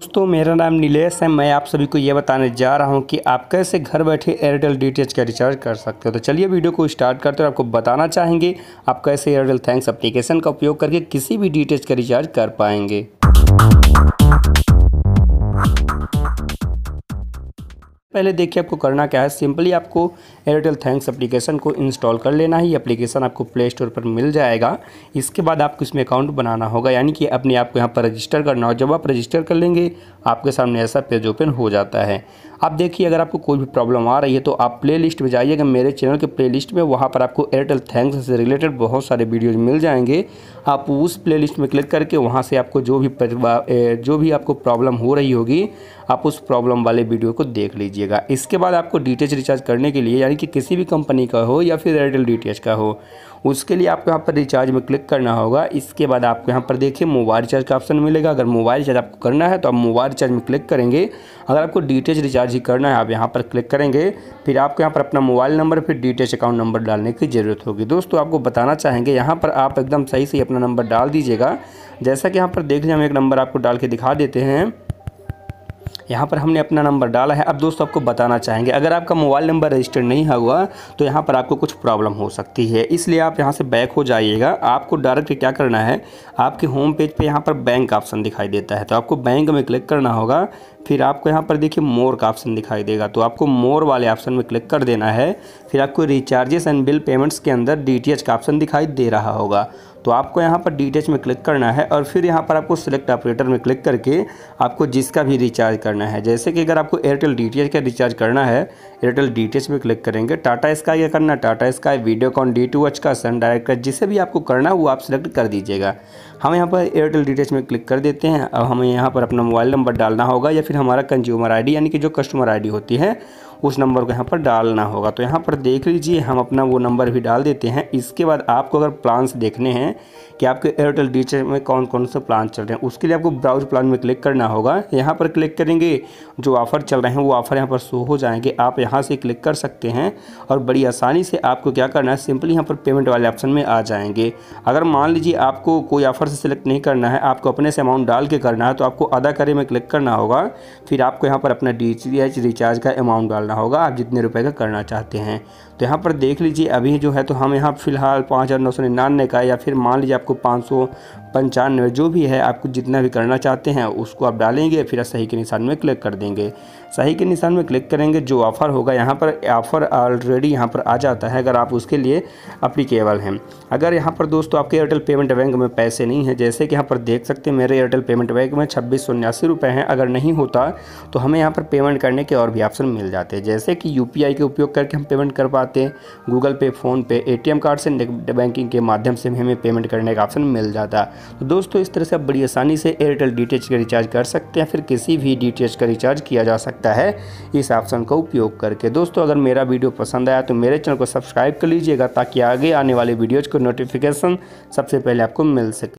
दोस्तों मेरा नाम नीलेश है मैं आप सभी को ये बताने जा रहा हूँ कि आप कैसे घर बैठे एयरटेल डी का रिचार्ज कर सकते हो तो चलिए वीडियो को स्टार्ट करते हो आपको बताना चाहेंगे आप कैसे एयरटेल थैंक्स एप्लीकेशन का उपयोग करके किसी भी डी का रिचार्ज कर पाएंगे पहले देखिए आपको करना क्या है सिंपली आपको एयरटेल थैंक्स एप्लीकेशन को इंस्टॉल कर लेना है ये एप्लीकेशन आपको प्ले स्टोर पर मिल जाएगा इसके बाद आपको इसमें अकाउंट बनाना होगा यानी कि अपने आप को यहाँ पर रजिस्टर करना हो जब आप रजिस्टर कर लेंगे आपके सामने ऐसा पेज ओपन हो जाता है आप देखिए अगर आपको कोई भी प्रॉब्लम आ रही है तो आप प्ले लिस्ट में जाइएगा मेरे चैनल के प्ले लिस्ट में वहाँ पर आपको एयरटेल थैंक्स से रिलेटेड बहुत सारे वीडियोज़ मिल जाएंगे आप उस प्ले लिस्ट में क्लिक करके वहाँ से आपको जो भी जो भी आपको प्रॉब्लम हो रही होगी आप उस प्रॉब्लम वाले वीडियो को देख लीजिएगा इसके बाद आपको डी रिचार्ज करने के लिए यानी कि किसी भी कंपनी का हो या फिर एयरटेल डी का हो उसके लिए आपको यहाँ पर रिचार्ज में क्लिक करना होगा इसके बाद आपको यहाँ पर देखिए मोबाइल रिचार्ज का ऑप्शन मिलेगा अगर मोबाइल रिचार्ज आपको करना है तो आप मोबाइल रिचार्ज में क्लिक करेंगे अगर आपको डी रिचार्ज ही करना है आप यहाँ पर क्लिक करेंगे फिर आपको यहाँ पर अपना मोबाइल नंबर फिर डी अकाउंट नंबर डालने की ज़रूरत होगी दोस्तों आपको बताना चाहेंगे यहाँ पर आप एकदम सही से अपना नंबर डाल दीजिएगा जैसा कि यहाँ पर देख लें हम एक नंबर आपको डाल के दिखा देते हैं यहाँ पर हमने अपना नंबर डाला है अब दोस्तों आपको बताना चाहेंगे अगर आपका मोबाइल नंबर रजिस्टर्ड नहीं हुआ तो यहाँ पर आपको कुछ प्रॉब्लम हो सकती है इसलिए आप यहाँ से बैक हो जाइएगा आपको डायरेक्ट क्या करना है आपके होम पेज पर यहाँ पर बैंक ऑप्शन दिखाई देता है तो आपको बैंक में क्लिक करना होगा फिर आपको यहाँ पर देखिए मोर का ऑप्शन दिखाई देगा तो आपको मोर वाले ऑप्शन में क्लिक कर देना है फिर आपको रिचार्जेस एंड बिल पेमेंट्स के अंदर डी का ऑप्शन दिखाई दे रहा होगा तो आपको यहाँ पर डी में क्लिक करना है और फिर यहाँ पर आपको सिलेक्ट ऑपरेटर में क्लिक करके आपको जिसका भी रिचार्ज करना है जैसे कि अगर आपको एयरटेल डी का रिचार्ज करना है एयरटेल डी में क्लिक करेंगे टाटा स्काई का करना टाटा स्काई वीडियोकॉन डी का सन डायरेक्ट जिसे भी आपको करना है वो आप सिलेक्ट कर दीजिएगा हम यहाँ पर एयरटेल डिटेल्स में क्लिक कर देते हैं अब हमें यहाँ पर अपना मोबाइल नंबर डालना होगा या फिर हमारा कंज्यूमर आईडी यानी कि जो कस्टमर आईडी होती है उस नंबर को यहाँ पर डालना होगा तो यहाँ पर देख लीजिए हम अपना वो नंबर भी डाल देते हैं इसके बाद आपको अगर प्लान्स देखने हैं कि आपके एयरटेल डीचर में कौन कौन से प्लान चल रहे हैं उसके लिए आपको ब्राउज प्लान में क्लिक करना होगा यहाँ पर क्लिक करेंगे जो ऑफ़र चल रहे हैं वो ऑफ़र यहाँ पर शो हो जाएंगे आप यहाँ से क्लिक कर सकते हैं और बड़ी आसानी से आपको क्या करना है सिंपली यहाँ पर पेमेंट वाले ऑप्शन में आ जाएंगे अगर मान लीजिए आपको कोई ऑफ़र से सिलेक्ट नहीं करना है आपको अपने से अमाउंट डाल के करना है तो आपको अदा करे में क्लिक करना होगा फिर आपको यहाँ पर अपना डी रिचार्ज का अमाउंट डालना करना होगा आप जितने रुपए का करना चाहते हैं तो यहाँ पर देख लीजिए अभी जो है तो हम यहाँ फ़िलहाल पाँच हज़ार नौ सौ निन्यानवे का या फिर मान लीजिए आपको पाँच सौ पंचानवे जो भी है आपको जितना भी करना चाहते हैं उसको आप डालेंगे फिर सही के निशान में क्लिक कर देंगे सही के निशान में क्लिक करेंगे जो ऑफ़र होगा यहाँ पर ऑफ़र ऑलरेडी यहाँ पर आ जाता है अगर आप उसके लिए अप्लीकेबल हैं अगर यहाँ पर दोस्तों आपके एयरटेल पेमेंट बैंक में पैसे नहीं हैं जैसे कि यहाँ पर देख सकते हैं मेरे एयरटेल पेमेंट बैंक में छब्बीस सौ उन्यासी रुपये हैं अगर नहीं होता तो हमें यहाँ पर पेमेंट करने के और भी ऑप्शन मिल जाते हैं जैसे कि यू के उपयोग करके हम पेमेंट कर पाते हैं गूगल पे फ़ोनपे ए कार्ड से नेट बैंकिंग के माध्यम से हमें पेमेंट करने का ऑप्शन मिल जाता है तो दोस्तों इस तरह से आप बड़ी आसानी से एयरटेल डी का रिचार्ज कर सकते हैं फिर किसी भी डी का रिचार्ज किया जा सकता है इस ऑप्शन का उपयोग करके दोस्तों अगर मेरा वीडियो पसंद आया तो मेरे चैनल को सब्सक्राइब कर लीजिएगा ताकि आगे आने वाले वीडियोज़ को नोटिफिकेशन सबसे पहले आपको मिल सके